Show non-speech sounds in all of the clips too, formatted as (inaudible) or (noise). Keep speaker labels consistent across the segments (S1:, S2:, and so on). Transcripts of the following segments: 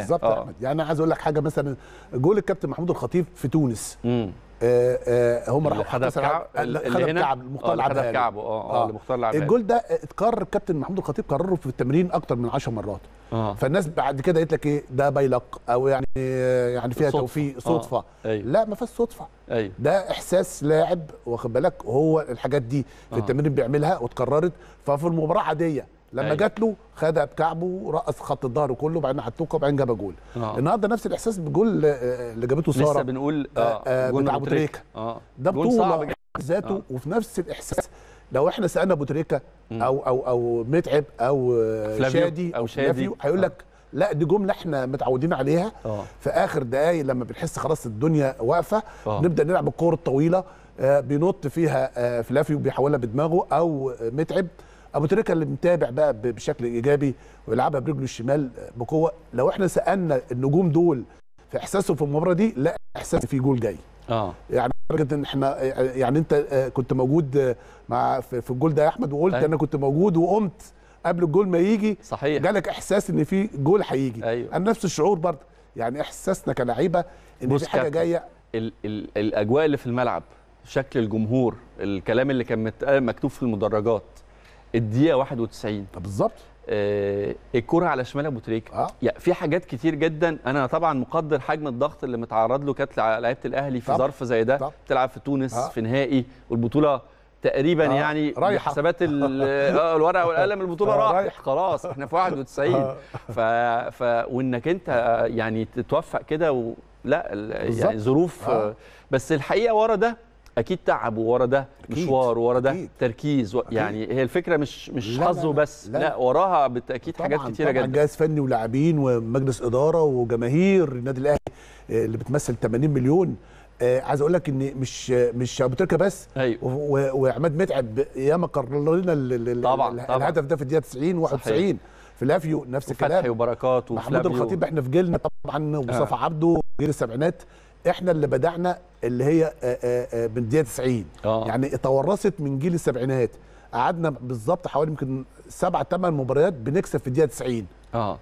S1: بالظبط يا آه. احمد يعني انا عايز اقول لك حاجه مثلا جول الكابتن محمود الخطيب في تونس آه،, آه هم راحوا خدها كعب اللي هنا كعب المختار لعبها خدها اه, آه، المختار مختار الجول ده اتكرر الكابتن محمود الخطيب كرره في التمرين اكتر من 10 مرات فالناس بعد كده قالت لك ايه ده بيلق او يعني يعني فيها صدفة. توفيق صدفه آه. أيوه. لا ما فيهاش صدفه أيوه. ده احساس لاعب واخد بالك هو الحاجات دي في التمرين بيعملها واتكررت ففي المباراه عاديه لما أيوة. جات له خدها بكعبه رقص خط الظهر كله بعدين عتوكه وبعدين جاب جول آه. النهارده نفس الاحساس بالجول آه، اللي جابته ساره لسه بنقول آه آه, آه، بتاع ابو تريكه
S2: آه. ده بطوله ذاته آه.
S1: وفي نفس الاحساس لو احنا سالنا ابو تريكه او او او متعب او شادي او شادي هيقول آه. لك لا دي جمله احنا متعودين عليها أوه. في اخر دقايق لما بنحس خلاص الدنيا واقفه أوه. نبدا نلعب الكوره الطويله آه بينط فيها آه فلافي وبيحولها بدماغه او متعب ابو تريكه اللي متابع بقى بشكل ايجابي ويلعبها برجله الشمال بقوه لو احنا سالنا النجوم دول في احساسهم في المباراه دي لا احساس في جول جاي اه يعني لدرجه ان احنا يعني انت آه، كنت موجود آه، مع في الجول ده يا احمد وقلت طيب. انا كنت موجود وقمت قبل الجول ما يجي صحيح جالك احساس ان في جول هيجي أيوة. انا نفس الشعور برضه يعني احساسنا كلعيبه ان في حاجه جايه
S2: ال ال الاجواء اللي في الملعب شكل الجمهور الكلام اللي كان مكتوب في المدرجات الدقيقه 91 آه، بالظبط آه الكره على شمال ابو تريكه آه. يعني في حاجات كتير جدا انا طبعا مقدر حجم الضغط اللي متعرض له كانت لعيبه الاهلي في ظرف زي ده طب. بتلعب في تونس آه. في نهائي والبطوله تقريبا آه. يعني رايحة. بحسابات (laughs) آه، الورقه والقلم البطوله آه. راحت خلاص احنا في 91 آه. ف... ف وانك انت يعني تتوفق كده و... لا يعني ظروف آه. بس الحقيقه ورا ده اكيد تعب وورا ده مشوار وورا ده تركيز و... يعني هي الفكره مش مش حظه بس لا, لا, لا وراها بالتاكيد حاجات كتيره طبعًا جدا جهاز
S1: فني ولاعبين ومجلس اداره وجماهير النادي الاهلي آه، اللي بتمثل 80 مليون آه، عايز اقول لك ان مش مش ابو تركه بس أيوة. وعماد متعب ياما قرر لنا الهدف ده في الدقيقه 90 91 في لافيو نفس الكلام فتحي وبركات وفلافيو محمود الخطيب احنا في جيلنا طبعا ومصطفى آه. عبده جيل السبعينات احنا اللي بدانا اللي هي آه، آه، آه، من دقيقه 90 آه. يعني تورثت من جيل السبعينات قعدنا بالظبط حوالي يمكن سبع ثمان مباريات بنكسب في الدقيقه 90
S2: اه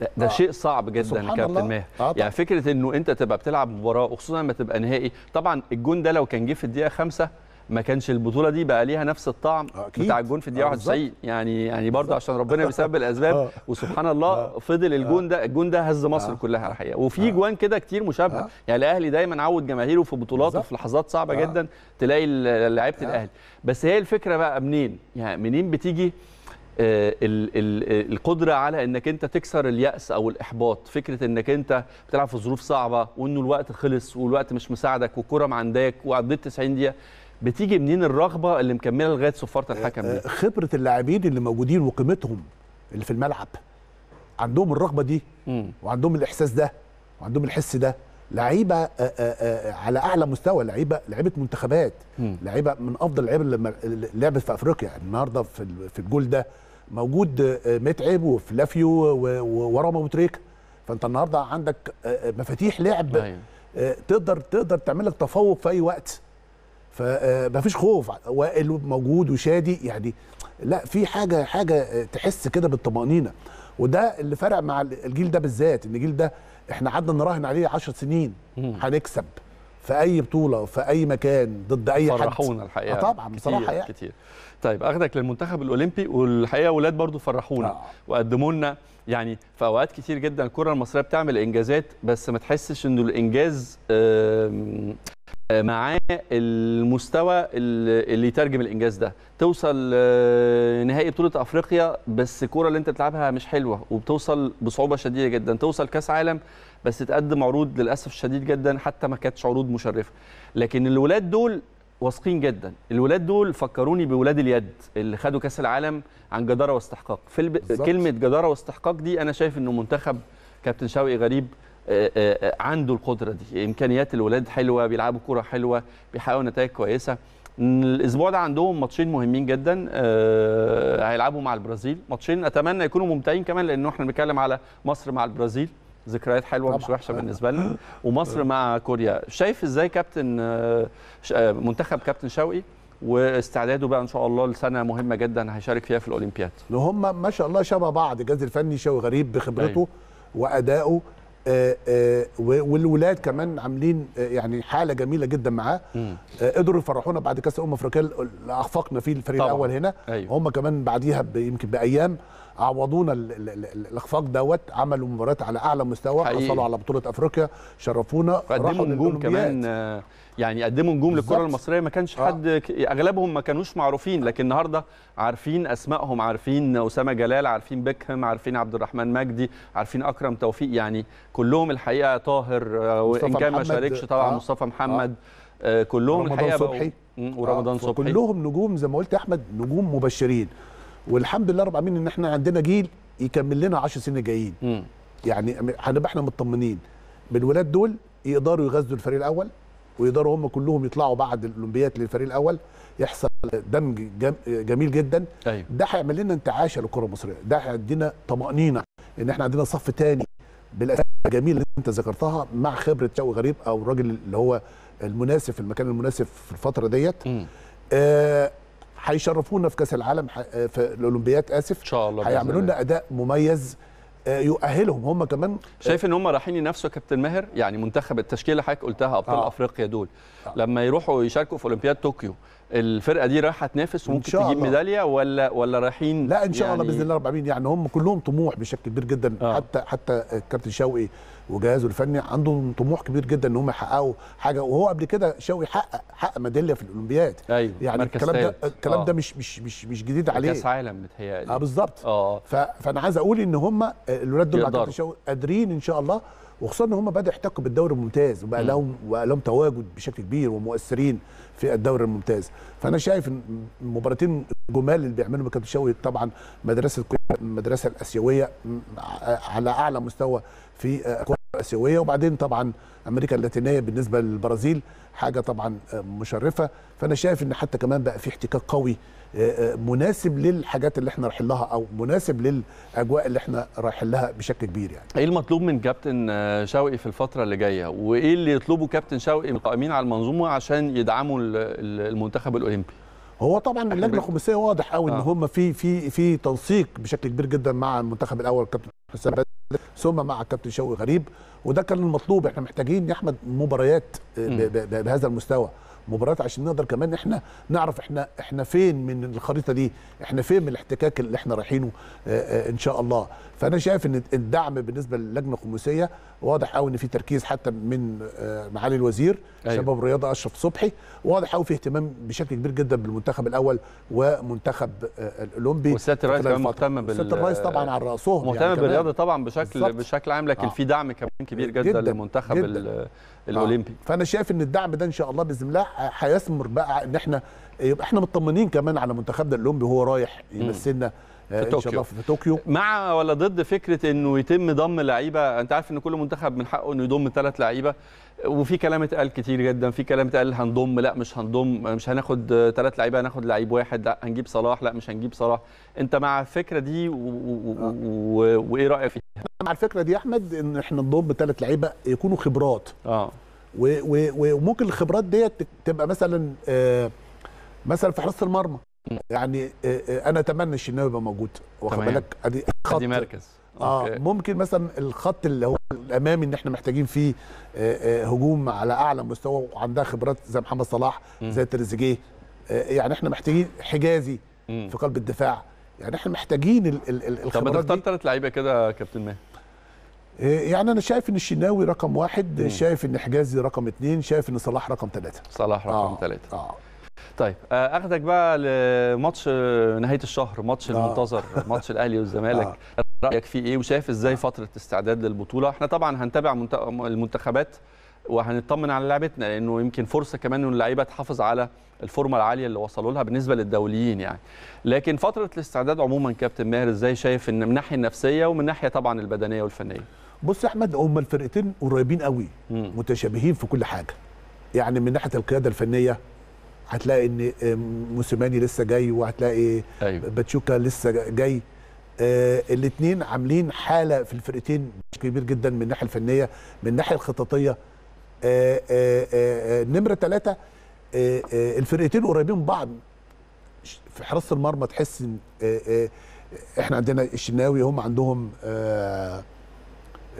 S2: ده, ده آه. شيء صعب جدا يا كابتن ماهر آه يعني فكره انه انت تبقى بتلعب مباراه وخصوصا لما تبقى نهائي طبعا الجون ده لو كان جه في الدقيقه خمسة ما كانش البطوله دي بقى ليها نفس الطعم آه، أكيد. بتاع الجون في الدقيقه 91 آه، يعني يعني برضه عشان ربنا بيسبب (laughs) الاسباب آه. وسبحان الله فضل الجون ده الجون ده هز مصر كلها الحقيقه وفي جوان كده كتير مشابهه يعني الاهلي دايما عود جماهيره في بطولات وفي لحظات صعبه جدا تلاقي لعيبه الاهلي بس هي الفكره بقى منين يعني منين بتيجي القدره على انك انت تكسر الياس او الاحباط فكره انك انت بتلعب في ظروف صعبه وانه الوقت خلص والوقت مش مساعدك والكره معندك وعديت 90 دقيقه بتيجي منين الرغبه اللي مكمله لغايه صفاره الحكم دي؟ آه،
S1: خبره اللاعبين اللي موجودين وقيمتهم اللي في الملعب عندهم الرغبه دي وعندهم الاحساس ده وعندهم الحس ده لعيبه آه، آه، على اعلى مستوى لعيبه لعيبه منتخبات لعيبه من افضل اللعيبه اللي لعبت في افريقيا النهارده في في الجول ده موجود متعب وفلافيو لافيو ابو تريكه فانت النهارده عندك مفاتيح لعب أيوة. تقدر تقدر تعمل لك تفوق في اي وقت فمفيش آه، خوف وائل موجود وشادي يعني لا في حاجه حاجه آه، تحس كده بالطمانينه وده اللي فرق مع الجيل ده بالذات ان الجيل ده احنا قعدنا نراهن عليه 10 سنين هنكسب في اي بطوله في اي مكان ضد اي حد فرحونا الحقيقه آه طبعا بصراحه يعني
S2: كتير طيب اخدك للمنتخب الاولمبي والحقيقه اولاد برضو فرحونا آه. وقدموا لنا يعني في اوقات كتير جدا الكره المصريه بتعمل انجازات بس ما تحسش انه الانجاز معاه المستوى اللي يترجم الانجاز ده توصل آه، نهائي بطوله افريقيا بس الكوره اللي انت بتلعبها مش حلوه وبتوصل بصعوبه شديده جدا توصل كاس عالم بس تقدم عروض للاسف شديد جدا حتى ما كانتش عروض مشرفه لكن الولاد دول واثقين جدا الولاد دول فكروني بولاد اليد اللي خدوا كاس العالم عن جداره واستحقاق في الب... كلمه جداره واستحقاق دي انا شايف انه منتخب كابتن شوقي غريب آه، آه، آه، عنده القدره دي امكانيات الولاد حلوه بيلعبوا كوره حلوه بيحققوا نتائج كويسه الاسبوع ده عندهم ماتشين مهمين جدا أه هيلعبوا مع البرازيل ماتشين اتمنى يكونوا ممتعين كمان لانه احنا بنتكلم على مصر مع البرازيل ذكريات حلوه طبعا. مش وحشه بالنسبه لنا ومصر مع كوريا شايف ازاي كابتن منتخب كابتن شوقي واستعداده بقى ان شاء الله لسنه مهمه جدا هيشارك فيها في الاولمبياد
S1: هم ما شاء الله شبه بعض الجهاز الفني شوقي غريب بخبرته أيوه. وادائه آه، آه، والولاد كمان عاملين آه، يعني حاله جميله جدا معاه قدروا يفرحونا بعد كاس الامم الافريقيه اللي اخفقنا فيه الفريق طبعا. الاول هنا أيوه. هم كمان بعديها يمكن بايام عوضونا الاخفاق دوت عملوا مباريات على اعلى مستوى حصلوا على بطوله افريقيا شرفونا قدموا نجوم كمان
S2: يعني قدموا نجوم للكره المصريه ما كانش حد آه. اغلبهم ما كانوش معروفين لكن النهارده عارفين اسمائهم عارفين اسامه جلال عارفين بيكهام عارفين عبد الرحمن مجدي عارفين اكرم توفيق يعني كلهم الحقيقه طاهر آه، وان كان ما شاركش طبعا آه. مصطفى آه. محمد آه. كلهم الحقيقه صبحي ورمضان آه، صبحي كلهم
S1: نجوم زي ما قلت يا احمد نجوم مبشرين والحمد لله رب العالمين ان احنا عندنا جيل يكمل لنا 10 سنين جايين يعني هنبقى احنا مطمنين بالولاد دول يقدروا يغذوا الفريق الاول ويقدروا هم كلهم يطلعوا بعد الاولمبيات للفريق الاول يحصل دمج جميل جدا أيوة. ده هيعمل لنا انتعاشه للكره المصريه ده هيدينا طمانينه ان احنا عندنا صف تاني بالاساس جميل اللي انت ذكرتها مع خبره شوقي غريب او الراجل اللي هو المناسب في المكان المناسب في الفتره ديت آه، هيشرفونا آه في كاس العالم آه، في الاولمبياد اسف ان شاء الله هيعملوا لنا اداء مميز آه، يؤهلهم هم كمان
S2: شايف ان هم رايحين ينافسوا يا كابتن ماهر يعني منتخب التشكيله حضرتك قلتها ابطال آه. افريقيا دول آه. لما يروحوا يشاركوا في اولمبياد طوكيو الفرقه دي رايحه تنافس وممكن تجيب الله. ميداليه ولا ولا رايحين لا ان شاء يعني الله باذن الله
S1: رب العالمين يعني هم كلهم طموح بشكل كبير جدا آه. حتى حتى الكابتن شوقي وجهازه الفني عندهم طموح كبير جدا ان هم يحققوا حاجه وهو قبل كده شوقي حقق حقق ميداليه في الاولمبياد
S2: أيوة. يعني الكلام ده الكلام آه. ده مش مش مش مش
S1: جديد عليه كاس عالم متهيألي اه بالظبط آه. فانا عايز اقول ان هم الولاد دول قادرين ان شاء الله وخصوصا ان هم بداوا يحتكوا بالدوري الممتاز وبقى لهم وبقى لهم تواجد بشكل كبير ومؤثرين في الدوري الممتاز فانا شايف ان المباراتين الجمال اللي بيعملهم الكابتن شوقي طبعا مدرسه المدرسه الاسيويه على اعلى مستوى في الكره الاسيويه وبعدين طبعا امريكا اللاتينيه بالنسبه للبرازيل حاجه طبعا مشرفه فانا شايف ان حتى كمان بقى في احتكاك قوي آه، آه، مناسب للحاجات اللي احنا رايحين لها او مناسب للاجواء اللي احنا رايحين لها بشكل كبير يعني
S2: ايه المطلوب من كابتن آه، شوقي في الفتره اللي جايه وايه اللي يطلبه كابتن شوقي من القائمين على المنظومه عشان يدعموا المنتخب الاولمبي
S1: هو طبعا اللجنه الخماسيه واضح قوي آه. ان هم في في في تنسيق بشكل كبير جدا مع المنتخب الاول كابتن حسام بدر ثم مع كابتن شوقي غريب وده كان المطلوب احنا محتاجين يا احمد مباريات بهذا المستوى مباريات عشان نقدر كمان احنا نعرف احنا احنا فين من الخريطه دي احنا فين من الاحتكاك اللي احنا رايحينه آه، آه، ان شاء الله فانا شايف ان الدعم بالنسبه للجنه الخماسيه واضح قوي ان في تركيز حتى من آه، معالي الوزير أيوة. شباب الرياضه اشرف صبحي واضح قوي في اهتمام بشكل كبير جدا بالمنتخب الاول ومنتخب آه، الاولمبي وسياده الرئيس كمان مهتم بال سياده الرئيس طبعا على راسهم يعني مهتم يعني بالرياضه طبعا بشكل بالزبط. بشكل عام لكن آه. في
S2: دعم كمان كبير جدا, جداً للمنتخب جداً. آه. الاولمبي آه.
S1: فانا شايف ان الدعم ده ان شاء الله باذن الله هيثمر بقى ان احنا يبقى احنا مطمنين كمان على منتخبنا الاولمبي وهو رايح يمثلنا
S2: في طوكيو في طوكيو مع ولا ضد فكره انه يتم ضم لعيبه انت عارف ان كل منتخب من حقه انه يضم ثلاث لعيبه وفي كلام اتقال كتير جدا في كلام اتقال هنضم لا مش هنضم مش هناخد ثلاث لعيبه هناخد لعيب واحد لا هنجيب صلاح لا مش هنجيب صلاح انت مع الفكره دي آه. وايه رايك فيها مع الفكره دي يا احمد ان احنا
S1: نضم ثلاث لعيبه يكونوا خبرات اه وممكن الخبرات ديت تبقى مثلا آه مثلا في حراسه المرمى يعني آه، آه، انا اتمنى الشناوي يبقى موجود واخد بالك ادي خط ادي مركز اه أوكي. ممكن مثلا الخط اللي هو الامامي ان احنا محتاجين فيه آه، هجوم على اعلى مستوى وعندها خبرات زي محمد صلاح م. زي تريزيجيه يعني احنا محتاجين حجازي م. في قلب الدفاع يعني احنا محتاجين ال ال الخبرات طب تختار
S2: ثلاث لعيبه كده يا كابتن ماهر
S1: يعني انا شايف ان الشناوي رقم واحد م. شايف ان حجازي رقم اثنين شايف ان صلاح رقم ثلاثه
S2: صلاح رقم ثلاثه آه. طيب آه، اخدك بقى لماتش آه، نهايه الشهر ماتش آه. المنتظر ماتش الاهلي والزمالك (laughs) رايك فيه ايه وشايف ازاي فتره استعداد للبطوله احنا طبعا هنتابع المنتخبات وهنطمن على لعبتنا لانه يمكن فرصه كمان ان اللعيبه تحافظ على الفورمه العاليه اللي وصلوا لها بالنسبه للدوليين يعني لكن فتره الاستعداد عموما كابتن ماهر ازاي شايف ان من الناحيه النفسيه ومن الناحيه طبعا البدنيه والفنيه
S1: بص يا احمد هما الفرقتين قريبين قوي متشابهين في كل حاجه يعني من ناحيه القياده الفنيه هتلاقي ان آه، موسيماني لسه جاي وهتلاقي أيوة. باتشوكا لسه جاي آه الاثنين عاملين حاله في الفرقتين كبير جدا من الناحيه الفنيه من الناحيه الخططيه آه آه, آه،, آه، نمره ثلاثه الفرقتين قريبين من بعض في حراسه المرمى تحس ان احنا عندنا الشناوي هم عندهم آه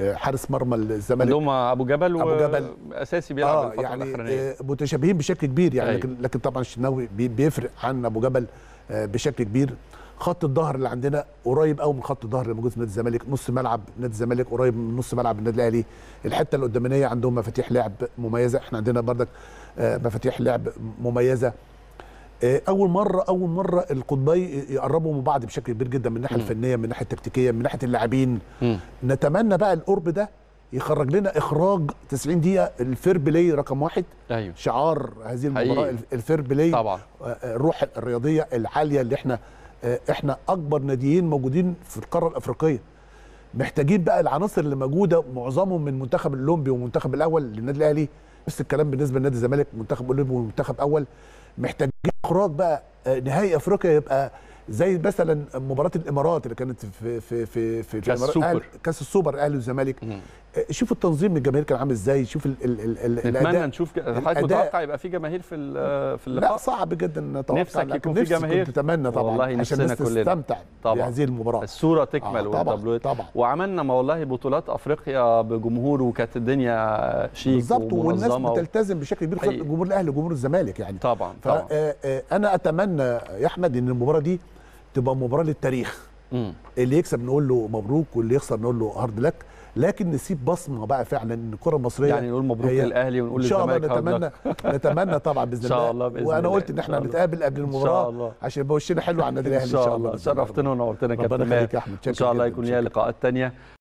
S1: حارس مرمى
S2: الزمالك عندهم ابو جبل ابو جبل اساسي بيلعب آه الفتره يعني الاخرانيه آه،
S1: متشابهين بشكل كبير يعني أيوة. لكن لكن طبعا الشناوي بيفرق عن ابو جبل آه، بشكل كبير خط الظهر اللي عندنا قريب قوي من خط الظهر اللي موجود في نادي الزمالك نص ملعب نادي الزمالك قريب من نص ملعب النادي الاهلي الحته القدامانيه عندهم مفاتيح لعب مميزه احنا عندنا بردك آه، مفاتيح لعب مميزه آه، اول مره اول مره القطبي يقربوا من بعض بشكل كبير جدا من الناحيه الفنيه من الناحيه التكتيكيه من ناحيه اللاعبين نتمنى بقى القرب ده يخرج لنا اخراج 90 دقيقه الفير بلاي رقم واحد أيوه. شعار هذه المباراه الفير بلاي طبعا آه، آه، الروح الرياضيه العاليه اللي احنا احنا اكبر ناديين موجودين في القاره الافريقيه محتاجين بقى العناصر اللي موجوده معظمهم من منتخب الاولمبي ومنتخب الاول للنادي الاهلي نفس الكلام بالنسبه لنادي الزمالك منتخب اولمبي ومنتخب اول محتاجين اخراج بقى آه، نهائي افريقيا يبقى زي مثلا مباراه الامارات اللي كانت في في في في كاس السوبر كاس السوبر الاهلي والزمالك شوف التنظيم الجماهير كان عامل ازاي شوف ال ال ال ال نتمنى نشوف حضرتك متوقع
S2: يبقى في جماهير في في اللقاء لا صعب جدا نتوقع نفسك يكون في جماهير اتمنى طبعا والله عشان الناس تستمتع بهذه المباراه الصوره تكمل آه طبعا, إيه. طبعا وعملنا ما والله بطولات افريقيا بجمهور وكانت الدنيا شيك بالظبط والناس بتلتزم بشكل كبير خاصه جمهور الاهلي وجمهور الزمالك يعني طبعا فانا
S1: آه، آه، اتمنى يا احمد ان المباراه دي تبقى مباراه للتاريخ اللي يكسب نقول له مبروك واللي يخسر نقول له هارد لك لكن نسيب بصمه بقى فعلا ان الكره المصريه يعني نقول مبروك للاهلي ونقول ان شاء الله نتمنى (laughs) نتمنى طبعا باذن الله ان شاء الله باذن وانا قلت ان احنا هنتقابل قبل المباراه إن شاء الله. عشان يبقى وشنا حلو على النادي الاهلي ان شاء الله شرفتنا
S2: ونورتنا يا كابتن ان شاء الله يكون ليها لقاءات ثانيه